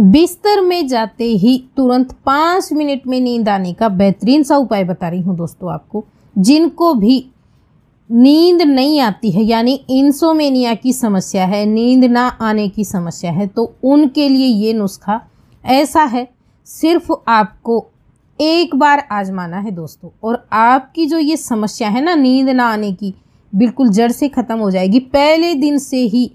बिस्तर में जाते ही तुरंत पाँच मिनट में नींद आने का बेहतरीन सा उपाय बता रही हूँ दोस्तों आपको जिनको भी नींद नहीं आती है यानी इंसोमेनिया की समस्या है नींद ना आने की समस्या है तो उनके लिए ये नुस्खा ऐसा है सिर्फ आपको एक बार आजमाना है दोस्तों और आपकी जो ये समस्या है ना नींद ना आने की बिल्कुल जड़ से ख़त्म हो जाएगी पहले दिन से ही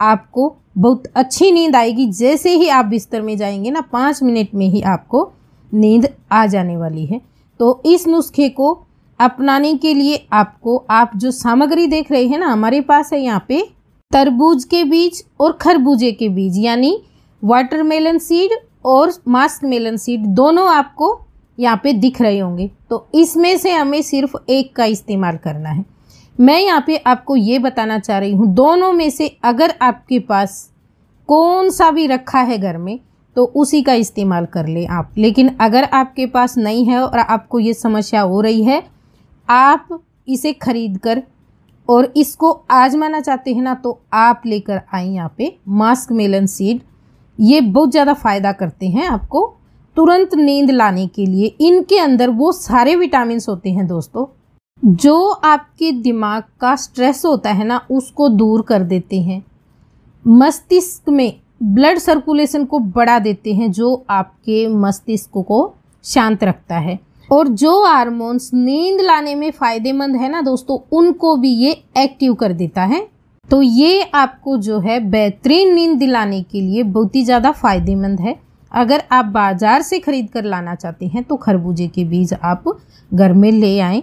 आपको बहुत अच्छी नींद आएगी जैसे ही आप बिस्तर में जाएंगे ना पाँच मिनट में ही आपको नींद आ जाने वाली है तो इस नुस्खे को अपनाने के लिए आपको आप जो सामग्री देख रहे हैं ना हमारे पास है यहाँ पे तरबूज के बीज और खरबूजे के बीज यानी वाटरमेलन सीड और मास्क मेलन सीड दोनों आपको यहाँ पे दिख रहे होंगे तो इसमें से हमें सिर्फ एक का इस्तेमाल करना है मैं यहाँ पे आपको ये बताना चाह रही हूँ दोनों में से अगर आपके पास कौन सा भी रखा है घर में तो उसी का इस्तेमाल कर लें आप लेकिन अगर आपके पास नहीं है और आपको ये समस्या हो रही है आप इसे खरीद कर और इसको आजमाना चाहते हैं ना तो आप लेकर आए यहाँ पे मास्क मेलन सीड ये बहुत ज़्यादा फ़ायदा करते हैं आपको तुरंत नींद लाने के लिए इनके अंदर वो सारे विटामिन होते हैं दोस्तों जो आपके दिमाग का स्ट्रेस होता है ना उसको दूर कर देते हैं मस्तिष्क में ब्लड सर्कुलेशन को बढ़ा देते हैं जो आपके मस्तिष्क को शांत रखता है और जो हारमोन्स नींद लाने में फ़ायदेमंद है ना दोस्तों उनको भी ये एक्टिव कर देता है तो ये आपको जो है बेहतरीन नींद दिलाने के लिए बहुत ही ज़्यादा फ़ायदेमंद है अगर आप बाज़ार से ख़रीद कर लाना चाहते हैं तो खरबूजे के बीज आप घर में ले आएँ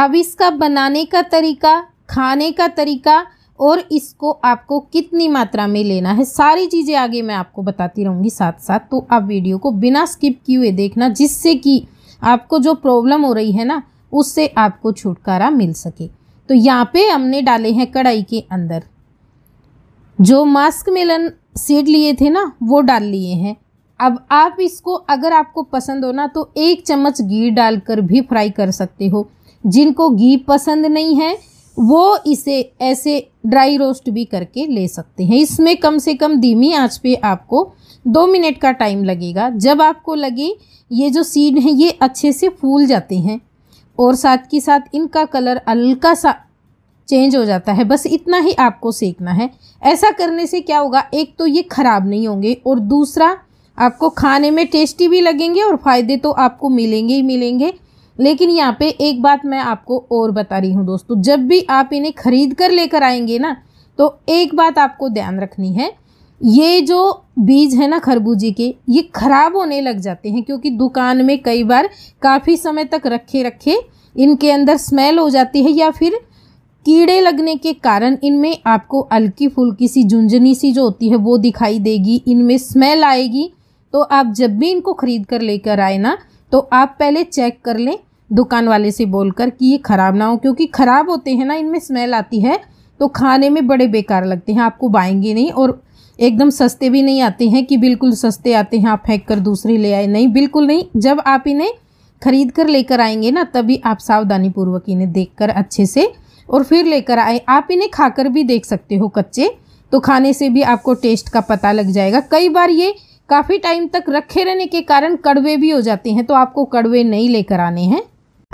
अब इसका बनाने का तरीका खाने का तरीका और इसको आपको कितनी मात्रा में लेना है सारी चीज़ें आगे मैं आपको बताती रहूँगी साथ साथ तो आप वीडियो को बिना स्किप किए हुए देखना जिससे कि आपको जो प्रॉब्लम हो रही है ना उससे आपको छुटकारा मिल सके तो यहाँ पे हमने डाले हैं कढ़ाई के अंदर जो मास्क मेलन सीड लिए थे ना वो डाल लिए हैं अब आप इसको अगर आपको पसंद हो ना तो एक चम्मच घी डालकर भी फ्राई कर सकते हो जिनको घी पसंद नहीं है वो इसे ऐसे ड्राई रोस्ट भी करके ले सकते हैं इसमें कम से कम धीमी आंच पे आपको दो मिनट का टाइम लगेगा जब आपको लगे ये जो सीड हैं ये अच्छे से फूल जाते हैं और साथ के साथ इनका कलर हल्का सा चेंज हो जाता है बस इतना ही आपको सेकना है ऐसा करने से क्या होगा एक तो ये ख़राब नहीं होंगे और दूसरा आपको खाने में टेस्टी भी लगेंगे और फ़ायदे तो आपको मिलेंगे ही मिलेंगे लेकिन यहाँ पे एक बात मैं आपको और बता रही हूँ दोस्तों जब भी आप इन्हें खरीद कर लेकर आएंगे ना तो एक बात आपको ध्यान रखनी है ये जो बीज है ना खरबूजे के ये खराब होने लग जाते हैं क्योंकि दुकान में कई बार काफ़ी समय तक रखे रखे इनके अंदर स्मेल हो जाती है या फिर कीड़े लगने के कारण इनमें आपको हल्की फुल्की सी झुंझुनी सी जो होती है वो दिखाई देगी इनमें स्मेल आएगी तो आप जब भी इनको खरीद कर लेकर आए ना तो आप पहले चेक कर लें दुकान वाले से बोलकर कि ये ख़राब ना हो क्योंकि ख़राब होते हैं ना इनमें स्मेल आती है तो खाने में बड़े बेकार लगते हैं आपको बाएंगे नहीं और एकदम सस्ते भी नहीं आते हैं कि बिल्कुल सस्ते आते हैं आप फेंक कर दूसरे ले आए नहीं बिल्कुल नहीं जब आप इन्हें खरीद कर लेकर आएंगे ना तभी आप सावधानी पूर्वक इन्हें देख कर अच्छे से और फिर लेकर आए आप इन्हें खाकर भी देख सकते हो कच्चे तो खाने से भी आपको टेस्ट का पता लग जाएगा कई बार ये काफ़ी टाइम तक रखे रहने के कारण कड़वे भी हो जाते हैं तो आपको कड़वे नहीं लेकर आने हैं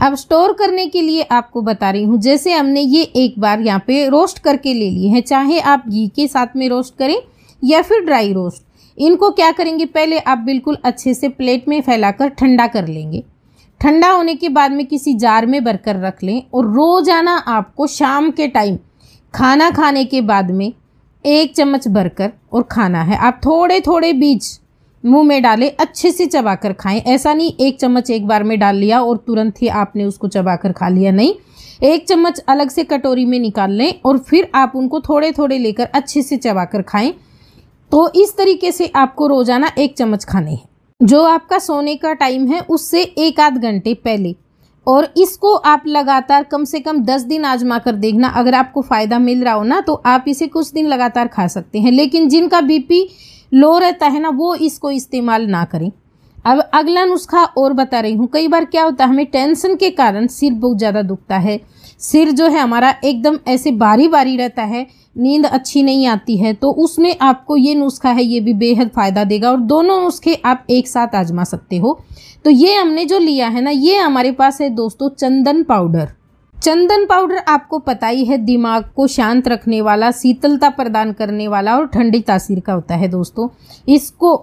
अब स्टोर करने के लिए आपको बता रही हूँ जैसे हमने ये एक बार यहाँ पे रोस्ट करके ले लिए हैं चाहे आप घी के साथ में रोस्ट करें या फिर ड्राई रोस्ट इनको क्या करेंगे पहले आप बिल्कुल अच्छे से प्लेट में फैलाकर ठंडा कर लेंगे ठंडा होने के बाद में किसी जार में भरकर रख लें और रोज़ाना आपको शाम के टाइम खाना खाने के बाद में एक चम्मच भरकर और खाना है आप थोड़े थोड़े बीज मुंह में डालें अच्छे से चबा कर खाएं ऐसा नहीं एक चम्मच एक बार में डाल लिया और तुरंत ही आपने उसको चबा कर खा लिया नहीं एक चम्मच अलग से कटोरी में निकाल लें और फिर आप उनको थोड़े थोड़े लेकर अच्छे से चबा कर खाएं तो इस तरीके से आपको रोज़ाना एक चम्मच खाने हैं जो आपका सोने का टाइम है उससे एक आध घंटे पहले और इसको आप लगातार कम से कम दस दिन आजमा कर देखना अगर आपको फ़ायदा मिल रहा हो ना तो आप इसे कुछ दिन लगातार खा सकते हैं लेकिन जिनका बीपी लो रहता है ना वो इसको इस्तेमाल ना करें अब अगला नुस्खा और बता रही हूँ कई बार क्या होता है हमें टेंशन के कारण सिर बहुत ज़्यादा दुखता है सिर जो है हमारा एकदम ऐसे बारी बारी रहता है नींद अच्छी नहीं आती है तो उसमें आपको ये नुस्खा है ये भी बेहद फ़ायदा देगा और दोनों नुस्खे आप एक साथ आजमा सकते हो तो ये हमने जो लिया है ना ये हमारे पास है दोस्तों चंदन पाउडर चंदन पाउडर आपको पता ही है दिमाग को शांत रखने वाला शीतलता प्रदान करने वाला और ठंडी तासीर का होता है दोस्तों इसको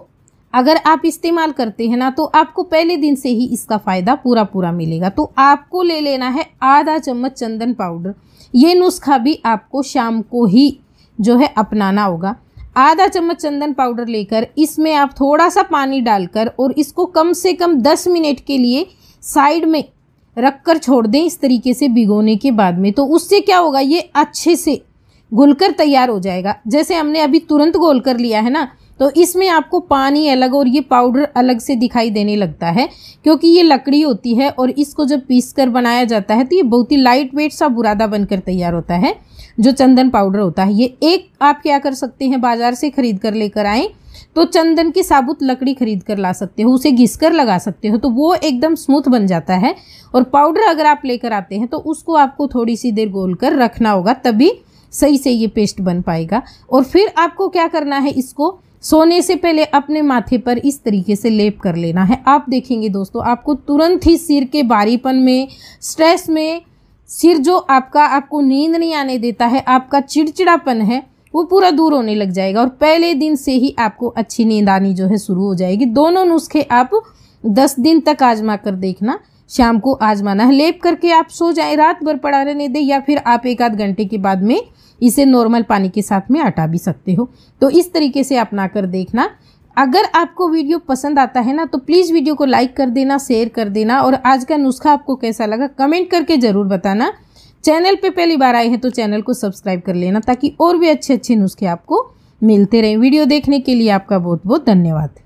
अगर आप इस्तेमाल करते हैं ना तो आपको पहले दिन से ही इसका फ़ायदा पूरा पूरा मिलेगा तो आपको ले लेना है आधा चम्मच चंदन पाउडर ये नुस्खा भी आपको शाम को ही जो है अपनाना होगा आधा चम्मच चंदन पाउडर लेकर इसमें आप थोड़ा सा पानी डालकर और इसको कम से कम दस मिनट के लिए साइड में रख कर छोड़ दें इस तरीके से भिगोने के बाद में तो उससे क्या होगा ये अच्छे से घुलकर तैयार हो जाएगा जैसे हमने अभी तुरंत गोल कर लिया है ना तो इसमें आपको पानी अलग और ये पाउडर अलग से दिखाई देने लगता है क्योंकि ये लकड़ी होती है और इसको जब पीस कर बनाया जाता है तो ये बहुत ही लाइट वेट सा बुरादा बनकर तैयार होता है जो चंदन पाउडर होता है ये एक आप क्या कर सकते हैं बाज़ार से खरीद कर लेकर आएँ तो चंदन की साबुत लकड़ी खरीद कर ला सकते हो उसे घिस कर लगा सकते हो तो वो एकदम स्मूथ बन जाता है और पाउडर अगर आप लेकर आते हैं तो उसको आपको थोड़ी सी देर गोल कर रखना होगा तभी सही से ये पेस्ट बन पाएगा और फिर आपको क्या करना है इसको सोने से पहले अपने माथे पर इस तरीके से लेप कर लेना है आप देखेंगे दोस्तों आपको तुरंत ही सिर के बारीपन में स्ट्रेस में सिर जो आपका आपको नींद नहीं आने देता है आपका चिड़चिड़ापन है वो पूरा दूर होने लग जाएगा और पहले दिन से ही आपको अच्छी नींद आनी जो है शुरू हो जाएगी दोनों नुस्खे आप दस दिन तक आजमा कर देखना शाम को आजमाना लेप करके आप सो जाए रात भर पड़ा रहने दें या फिर आप एक आध घंटे के बाद में इसे नॉर्मल पानी के साथ में हटा भी सकते हो तो इस तरीके से अपना कर देखना अगर आपको वीडियो पसंद आता है ना तो प्लीज़ वीडियो को लाइक कर देना शेयर कर देना और आज का नुस्खा आपको कैसा लगा कमेंट करके ज़रूर बताना चैनल पे पहली बार आए हैं तो चैनल को सब्सक्राइब कर लेना ताकि और भी अच्छे अच्छे नुस्खे आपको मिलते रहें वीडियो देखने के लिए आपका बहुत बहुत धन्यवाद